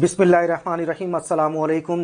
बिस्मिल्लाम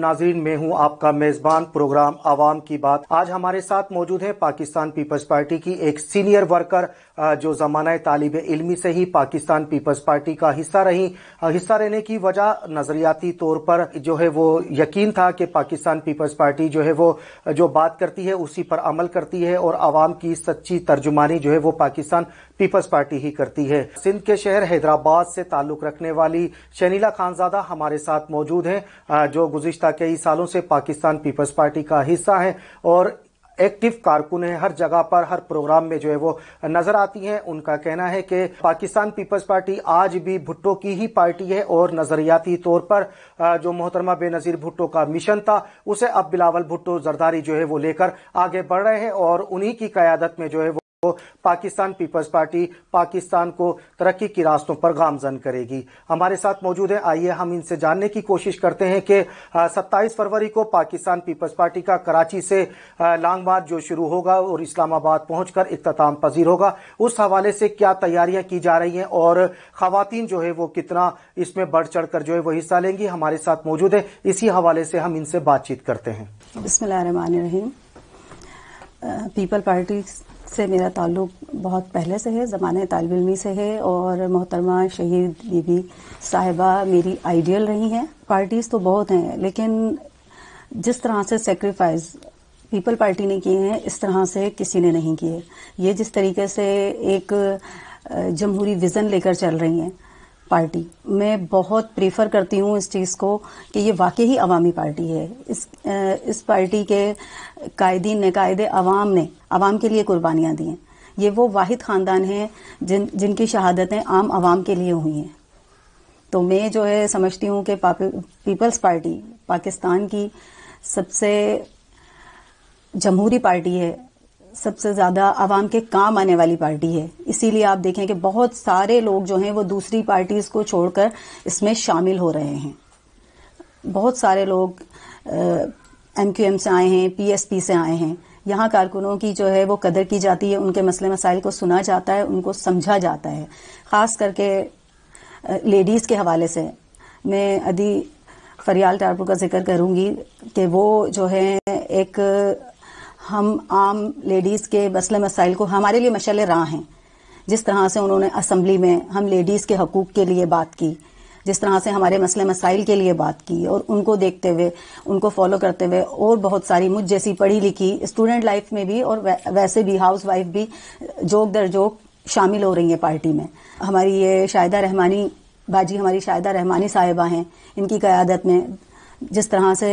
नाजरीन मैं हूं आपका मेज़बान प्रोग्राम आवाम की बात आज हमारे साथ मौजूद है पाकिस्तान पीपल्स पार्टी की एक सीनियर वर्कर जो जमाना तालब इलमी से ही पाकिस्तान पीपल्स पार्टी का हिस्सा रही हिस्सा रहने की वजह नजरियाती तौर पर जो है वो यकीन था कि पाकिस्तान पीपल्स पार्टी जो है वो जो बात करती है उसी पर अमल करती है और आवाम की सच्ची तर्जुमानी जो है वो पाकिस्तान पीपल्स पार्टी ही करती है सिंध के शहर हैदराबाद से ताल्लुक रखने वाली शनीला खानजादा हमारे साथ मौजूद हैं जो गुजशत कई सालों से पाकिस्तान पीपल्स पार्टी का हिस्सा हैं और एक्टिव कारकुन है हर जगह पर हर प्रोग्राम में जो है वो नजर आती हैं उनका कहना है कि पाकिस्तान पीपल्स पार्टी आज भी भुट्टो की ही पार्टी है और नजरियाती तौर पर जो मोहतरमा बेनजीर भुट्टो का मिशन था उसे अब बिलावल भुट्टो जरदारी जो है वो लेकर आगे बढ़ रहे हैं और उन्हीं की क्यादत में जो है पाकिस्तान पीपल्स पार्टी पाकिस्तान को तरक्की के रास्तों पर गामजन करेगी हमारे साथ मौजूद है आइए हम इनसे जानने की कोशिश करते हैं कि 27 फरवरी को पाकिस्तान पीपल्स पार्टी का कराची से लॉन्ग मार्च जो शुरू होगा और इस्लामाबाद पहुंचकर इख्ताम पजीर होगा उस हवाले से क्या तैयारियां की जा रही हैं और खातन जो है वो कितना इसमें बढ़ चढ़ कर जो है वो हिस्सा लेंगी हमारे साथ मौजूद है इसी हवाले से हम इनसे बातचीत करते हैं बिस्मिल्लाह पीपल पार्टी से मेरा ताल्लुक बहुत पहले से है ज़माने तालब से है और मोहतरमा शहीद बीबी साहिबा मेरी आइडियल रही हैं पार्टीज़ तो बहुत हैं लेकिन जिस तरह से सेक्रीफाइस पीपल पार्टी ने किए हैं इस तरह से किसी ने नहीं किए ये जिस तरीके से एक जमहूरी विज़न लेकर चल रही हैं पार्टी मैं बहुत प्रेफर करती हूँ इस चीज़ को कि ये वाकई ही अवामी पार्टी है इस इस पार्टी के कायदीन ने कायद अवाम ने अवाम के लिए कुर्बानियाँ दी हैं ये वो वाहिद ख़ानदान हैं जिन जिनकी शहादतें आम आवाम के लिए हुई हैं तो मैं जो है समझती हूँ कि पीपल्स पार्टी पाकिस्तान की सबसे जमहूरी पार्टी है सबसे ज्यादा आवाम के काम आने वाली पार्टी है इसीलिए आप देखें कि बहुत सारे लोग जो हैं वो दूसरी पार्टीज को छोड़कर इसमें शामिल हो रहे हैं बहुत सारे लोग एम क्यू एम से आए हैं पी एस पी से आए हैं यहाँ कारकुनों की जो है वो कदर की जाती है उनके मसले मसाइल को सुना जाता है उनको समझा जाता है ख़ास करके लेडीज़ के हवाले से मैं अदी फरियाल टारपुर का जिक्र करूँगी कि वो जो है एक हम आम लेडीज़ के मसले मसाइल को हमारे लिए मशल राह हैं जिस तरह से उन्होंने असम्बली में हम लेडीज़ के हकूक़ के लिए बात की जिस तरह से हमारे मसले मसाइल के लिए बात की और उनको देखते हुए उनको फॉलो करते हुए और बहुत सारी मुझ जैसी पढ़ी लिखी स्टूडेंट लाइफ में भी और वैसे भी हाउस वाइफ भी जोक दर जोक शामिल हो रही है पार्टी में हमारी ये शाहिदा रहमानी बाजी हमारी शाहिदा रहमानी साहिबा हैं इनकी क़्यादत में जिस तरह से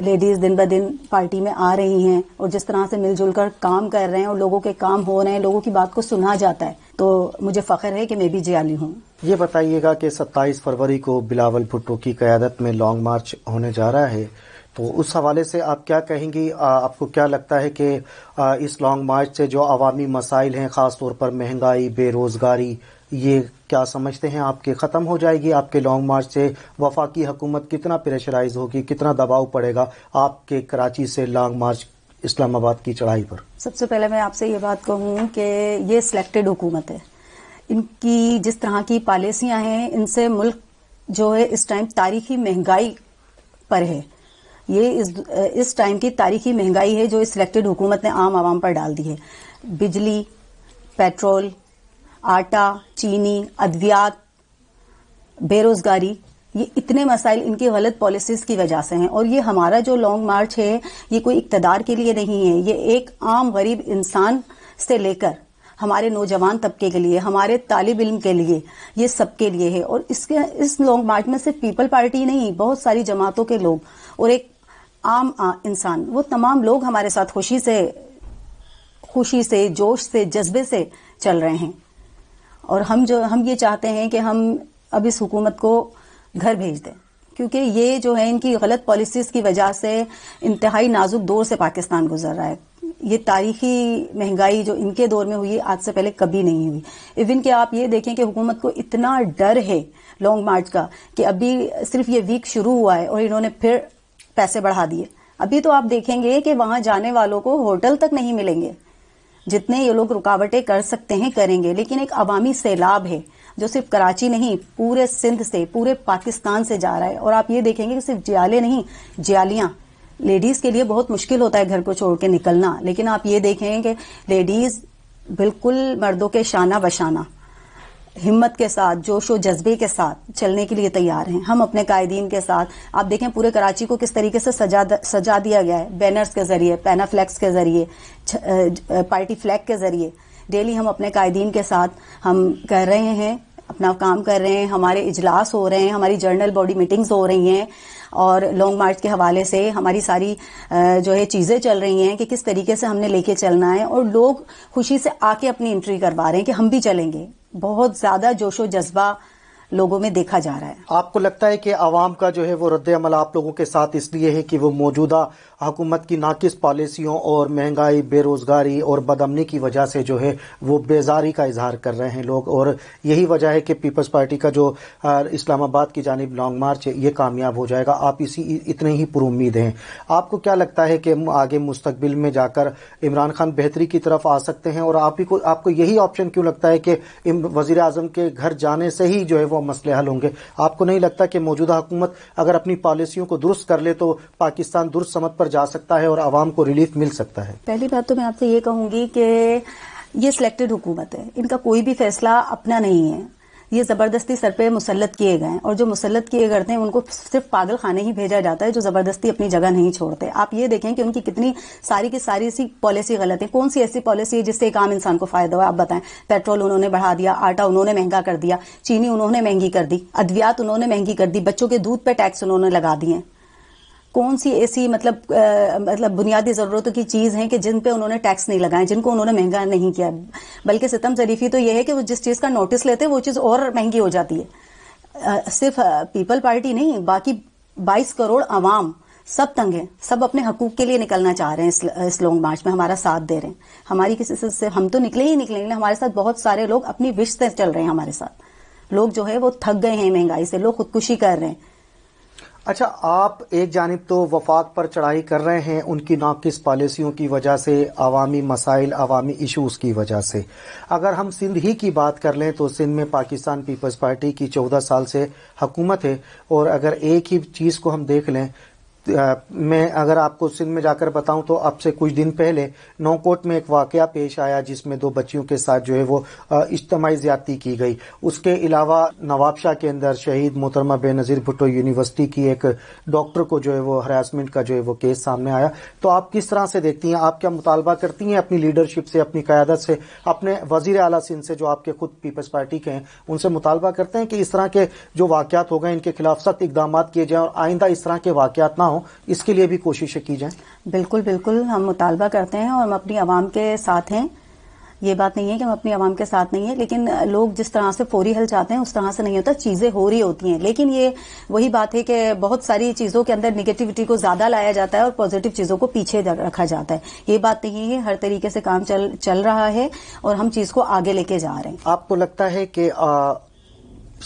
लेडीज दिन ब दिन पार्टी में आ रही हैं और जिस तरह से मिलजुल कर काम कर रहे हैं और लोगों के काम हो रहे हैं लोगों की बात को सुना जाता है तो मुझे फख्र है कि मैं भी जियाली हूँ ये बताइएगा कि 27 फरवरी को बिलावल भुट्टो की क्यादत में लॉन्ग मार्च होने जा रहा है तो उस हवाले से आप क्या कहेंगी आपको क्या लगता है कि इस लॉन्ग मार्च से जो अवामी मसाइल हैं खासतौर पर महंगाई बेरोजगारी ये क्या समझते हैं आपके ख़त्म हो जाएगी आपके लॉन्ग मार्च से वफाकी हुकूमत कितना प्रेशराइज होगी कितना दबाव पड़ेगा आपके कराची से लॉन्ग मार्च इस्लामाबाद की चढ़ाई पर सबसे पहले मैं आपसे ये बात कहूँ कि ये सिलेक्टेड हुकूमत है इनकी जिस तरह की पॉलिसियां हैं इनसे मुल्क जो है इस टाइम तारीखी महंगाई पर है ये इस इस टाइम की तारीखी महंगाई है जो इस सिलेक्टेड हुकूमत ने आम आवाम पर डाल दी है बिजली पेट्रोल आटा चीनी अद्वियात बेरोजगारी ये इतने मसाइल इनकी गलत पॉलिसीज की वजह से हैं और ये हमारा जो लॉन्ग मार्च है ये कोई इकतदार के लिए नहीं है ये एक आम गरीब इंसान से लेकर हमारे नौजवान तबके के लिए हमारे तालिब इल्म के लिए ये सबके लिए है और इसके इस लॉन्ग मार्च में सिर्फ पीपल पार्टी नहीं बहुत सारी जमातों के लोग और एक आम इंसान वो तमाम लोग हमारे साथ खुशी से खुशी से जोश से जज्बे से चल रहे हैं और हम जो हम ये चाहते हैं कि हम अब इस हुकूमत को घर भेज दें क्योंकि ये जो है इनकी गलत पॉलिसीज की वजह से इंतहाई नाजुक दौर से पाकिस्तान गुजर रहा है ये तारीखी महंगाई जो इनके दौर में हुई आज से पहले कभी नहीं हुई इवन कि आप ये देखें कि हुकूमत को इतना डर है लॉन्ग मार्च का कि अभी सिर्फ ये वीक शुरू हुआ है और इन्होंने फिर पैसे बढ़ा दिए अभी तो आप देखेंगे कि वहां जाने वालों को होटल तक नहीं मिलेंगे जितने ये लोग रुकावटें कर सकते हैं करेंगे लेकिन एक अवामी सैलाब है जो सिर्फ कराची नहीं पूरे सिंध से पूरे पाकिस्तान से जा रहा है और आप ये देखेंगे कि सिर्फ जियाले नहीं जियालियां लेडीज के लिए बहुत मुश्किल होता है घर को छोड़ के निकलना लेकिन आप ये देखेंगे कि लेडीज बिल्कुल मर्दों के शाना बशाना हिम्मत के साथ जोश व जज्बे के साथ चलने के लिए तैयार हैं हम अपने कायदीन के साथ आप देखें पूरे कराची को किस तरीके से सजा सजा दिया गया है बैनर्स के जरिए पैनाफ्लैक्स के जरिए पार्टी फ्लैग के जरिए डेली हम अपने कायदीन के साथ हम कर रहे हैं अपना काम कर रहे हैं हमारे इजलास हो रहे हैं हमारी जर्नल बॉडी मीटिंग्स हो रही हैं और लॉन्ग मार्च के हवाले से हमारी सारी जो है चीज़ें चल रही हैं कि किस तरीके से हमने लेके चलना है और लोग खुशी से आके अपनी एंट्री करवा रहे हैं कि हम भी चलेंगे बहुत ज़्यादा जोशो जज्बा लोगों में देखा जा रहा है आपको लगता है कि आवाम का जो है वो रद्द अमल आप लोगों के साथ इसलिए है कि वो मौजूदा हुकूमत की नाकिस पॉलिसियों और महंगाई बेरोजगारी और बदमनी की वजह से जो है वो बेजारी का इजहार कर रहे हैं लोग और यही वजह है कि पीपल्स पार्टी का जो इस्लामाबाद की जानब लॉन्ग मार्च है ये कामयाब हो जाएगा आप इसी इतने ही पुरुद हैं आपको क्या लगता है कि आगे मुस्तबिल में जाकर इमरान खान बेहतरी की तरफ आ सकते हैं और आप ही को आपको यही ऑप्शन क्यों लगता है कि वजीर अजम के घर जाने से ही जो है वो मसले हल होंगे आपको नहीं लगता कि मौजूदा हुकूमत अगर अपनी पॉलिसियों को दुरुस्त कर ले तो पाकिस्तान दुरुस्त समत पर जा सकता है और आवाम को रिलीफ मिल सकता है पहली बात तो मैं आपसे ये कहूंगी कि ये सिलेक्टेड हुकूमत है इनका कोई भी फैसला अपना नहीं है ये ज़बरदस्ती सर पे मुसलत किए गए हैं और जो मुसलत किए गए हैं उनको सिर्फ पागल खाने ही भेजा जाता है जो ज़बरदस्ती अपनी जगह नहीं छोड़ते आप ये देखें कि उनकी कितनी सारी की सारी सी पॉलिसी गलत है कौन सी ऐसी पॉलिसी है जिससे एक आम इंसान को फ़ायदा हुआ आप बताएं पेट्रोल उन्होंने बढ़ा दिया आटा उन्होंने महंगा कर दिया चीनी उन्होंने महंगी कर दी अद्वियात उन्होंने महंगी कर दी बच्चों के दूध पर टैक्स उन्होंने लगा दिए कौन सी ऐसी मतलब आ, मतलब बुनियादी ज़रूरतों की चीज़ है कि जिन पे उन्होंने टैक्स नहीं लगाए जिनको उन्होंने महंगा नहीं किया बल्कि सितम शरीफी तो यह है कि वो जिस चीज़ का नोटिस लेते हैं वो चीज़ और महंगी हो जाती है आ, सिर्फ पीपल पार्टी नहीं बाकी बाईस करोड़ आवाम सब तंग है सब अपने हकूक के लिए निकलना चाह रहे हैं इस, इस लॉन्ग मार्च में हमारा साथ दे रहे हैं हमारी किसी से हम तो निकले ही ना हमारे साथ बहुत सारे लोग अपनी विश से चल रहे हैं हमारे साथ लोग जो है वो थक गए हैं महंगाई से लोग खुदकुशी कर रहे हैं अच्छा आप एक जानब तो वफाक पर चढ़ाई कर रहे हैं उनकी नाकिस पॉलिसियों की वजह से अवामी मसाइल अवामी इशूज़ की वजह से अगर हम सिंध ही की बात कर लें तो सिंध में पाकिस्तान पीपल्स पार्टी की चौदह साल से हकूमत है और अगर एक ही चीज़ को हम देख लें मैं अगर आपको सिंध में जाकर बताऊं तो अब से कुछ दिन पहले नौकोट में एक वाक़ पेश आया जिसमें दो बच्चियों के साथ जो है वो इज्तमाही ज्यादती की गई उसके अलावा नवाबशाह के अंदर शहीद मोहतरमा बेनज़ीर भुट्टो यूनिवर्सिटी की एक डॉक्टर को जो है वो हरासमेंट का जो है वो केस सामने आया तो आप किस तरह से देखती हैं आप क्या मुतालबा करती हैं अपनी लीडरशिप से अपनी क्यादत से अपने वजीर अला सिंध से जो आपके खुद पीपल्स पार्टी के हैं उनसे मुतालबा करते हैं कि इस तरह के जो वाक़त हो गए इनके खिलाफ सख्त इकदाम किए जाए और आइंदा इस तरह के वाकत ना हो इसके लिए भी कोशिशें की जाए बिल्कुल बिल्कुल हम मुतालबा करते हैं और हम अपनी आवाम के साथ हैं ये बात नहीं है कि हम अपनी आवाम के साथ नहीं है लेकिन लोग जिस तरह से फोरी हल चाहते हैं उस तरह से नहीं होता चीज़ें हो रही होती हैं लेकिन ये वही बात है कि बहुत सारी चीज़ों के अंदर निगेटिविटी को ज़्यादा लाया जाता है और पॉजिटिव चीज़ों को पीछे रखा जाता है ये बात नहीं है हर तरीके से काम चल चल रहा है और हम चीज़ को आगे लेके जा रहे हैं आपको लगता है कि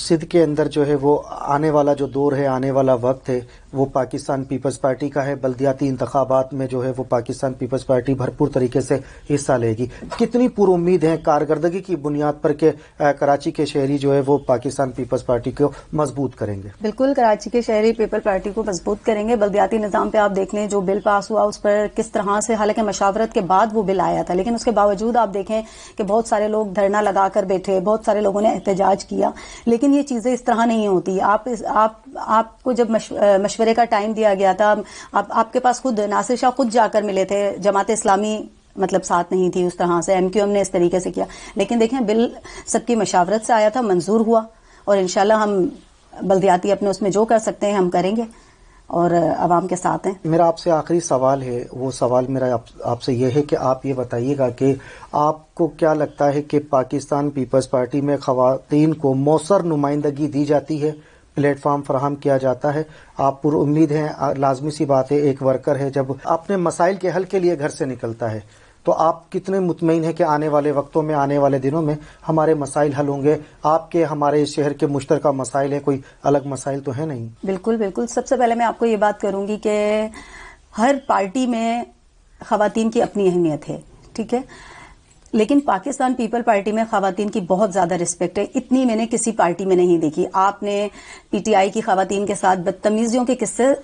सिद्ध के अंदर जो है वो आने वाला जो दौर है आने वाला वक्त है वो पाकिस्तान पीपल्स पार्टी का है बल्दियाती इंतबात में जो है वो पाकिस्तान पीपल्स पार्टी भरपूर तरीके से हिस्सा लेगी कितनी पूर्व उम्मीद है कारकर्दगी की बुनियाद पर के आ, कराची के शहरी जो है वो पाकिस्तान पीपल्स पार्टी को मजबूत करेंगे बिल्कुल कराची के शहरी पीपल पार्टी को मजबूत करेंगे बल्दियाती निज़ाम पे आप देख लें जो बिल पास हुआ उस पर किस तरह से हालांकि मशावरत के बाद वो बिल आया था लेकिन उसके बावजूद आप देखें कि बहुत सारे लोग धरना लगाकर बैठे बहुत सारे लोगों ने एहतजाज किया लेकिन ये चीज़ें इस तरह नहीं होती आप आपको जब मशवरे का टाइम दिया गया था आप आपके पास खुद नासिर शाह खुद जाकर मिले थे जमात इस्लामी मतलब साथ नहीं थी उस तरह से एमक्यूएम ने इस तरीके से किया लेकिन देखें बिल सबकी मशावरत से आया था मंजूर हुआ और इनशाला हम बल्दियाती अपने उसमें जो कर सकते हैं हम करेंगे और आवाम के साथ हैं मेरा आपसे आखिरी सवाल है वो सवाल मेरा आपसे आप ये है कि आप ये बताइएगा कि आपको क्या लगता है कि पाकिस्तान पीपल्स पार्टी में खातन को मौसर नुमाइंदगी दी जाती है प्लेटफॉर्म फराहम किया जाता है आप पुरुद उम्मीद हैं लाजमी सी बात है एक वर्कर है जब अपने मसाइल के हल के लिए घर से निकलता है तो आप कितने मुतमिन हैं कि आने वाले वक्तों में आने वाले दिनों में हमारे मसाइल हल होंगे आपके हमारे शहर के मुश्तर मसाइल है कोई अलग मसाइल तो है नहीं बिल्कुल बिल्कुल सबसे पहले मैं आपको ये बात करूंगी कि हर पार्टी में खातन की अपनी अहमियत है ठीक है लेकिन पाकिस्तान पीपल पार्टी में खातन की बहुत ज्यादा रिस्पेक्ट है इतनी मैंने किसी पार्टी में नहीं देखी आपने पीटीआई की खातन के साथ बदतमीजियों के किस्से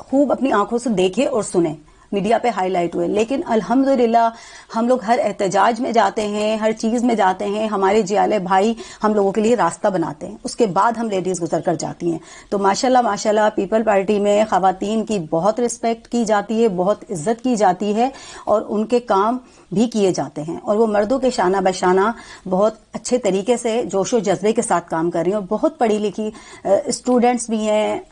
खूब अपनी आंखों से देखे और सुने मीडिया पे हाईलाइट हुए लेकिन अल्हम्दुलिल्लाह हम लोग हर एहतजाज में जाते हैं हर चीज में जाते हैं हमारे जियाले भाई हम लोगों के लिए रास्ता बनाते हैं उसके बाद हम लेडीज गुजर कर जाती हैं तो माशाल्लाह माशाल्लाह पीपल पार्टी में खातन की बहुत रिस्पेक्ट की जाती है बहुत इज्जत की जाती है और उनके काम भी किए जाते हैं और वो मर्दों के शाना बशाना बहुत अच्छे तरीके से जोश व जज्बे के साथ काम कर रही हैं और बहुत पढ़ी लिखी स्टूडेंट्स भी हैं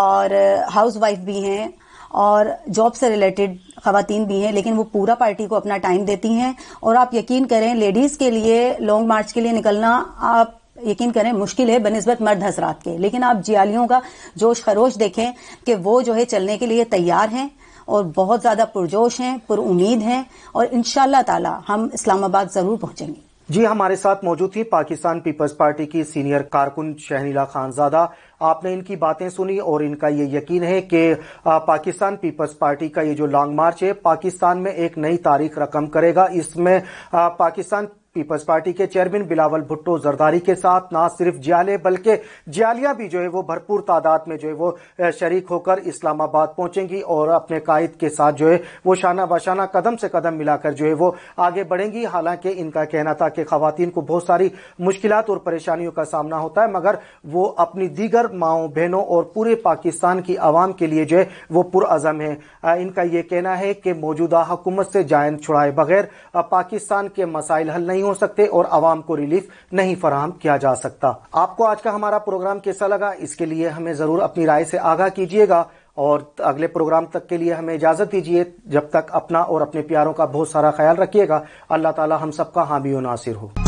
और हाउस वाइफ भी हैं और जॉब से रिलेटेड खातन भी हैं लेकिन वो पूरा पार्टी को अपना टाइम देती हैं और आप यकीन करें लेडीज के लिए लॉन्ग मार्च के लिए निकलना आप यकीन करें मुश्किल है बनस्बत मर्द हजरात के लेकिन आप जियालियों का जोश खरोश देखें कि वो जो है चलने के लिए तैयार हैं और बहुत ज़्यादा पुरजोश हैं पुर उम्मीद हैं और इन ताला हम इस्लामाबाद ज़रूर पहुंचेंगे जी हमारे साथ मौजूद थी पाकिस्तान पीपल्स पार्टी की सीनियर कारकुन शहनीला खानजादा आपने इनकी बातें सुनी और इनका ये यकीन है कि पाकिस्तान पीपल्स पार्टी का ये जो लॉन्ग मार्च है पाकिस्तान में एक नई तारीख रकम करेगा इसमें पाकिस्तान पीपल्स पार्टी के चेयरमैन बिलावल भुट्टो जरदारी के साथ ना सिर्फ जियाले बल्कि जियालिया भी जो है वो भरपूर तादाद में जो है वो शरीक होकर इस्लामाबाद पहुंचेंगी और अपने कायद के साथ जो है वो शाना बशाना कदम से कदम मिलाकर जो है वो आगे बढ़ेंगी हालांकि इनका कहना था कि खातन को बहुत सारी मुश्किल और परेशानियों का सामना होता है मगर वो अपनी दीगर माओ बहनों और पूरे पाकिस्तान की आवाम के लिए जो है वो पुरजम है इनका ये कहना है कि मौजूदा हुकूमत से जायन छुड़ाए बगैर पाकिस्तान के मसाइल हल नहीं हो सकते और आवाम को रिलीफ नहीं फराहम किया जा सकता आपको आज का हमारा प्रोग्राम कैसा लगा इसके लिए हमें जरूर अपनी राय से आगाह कीजिएगा और अगले प्रोग्राम तक के लिए हमें इजाजत दीजिए जब तक अपना और अपने प्यारों का बहुत सारा ख्याल रखिएगा अल्लाह ताला हम सबका हामी नासिर हो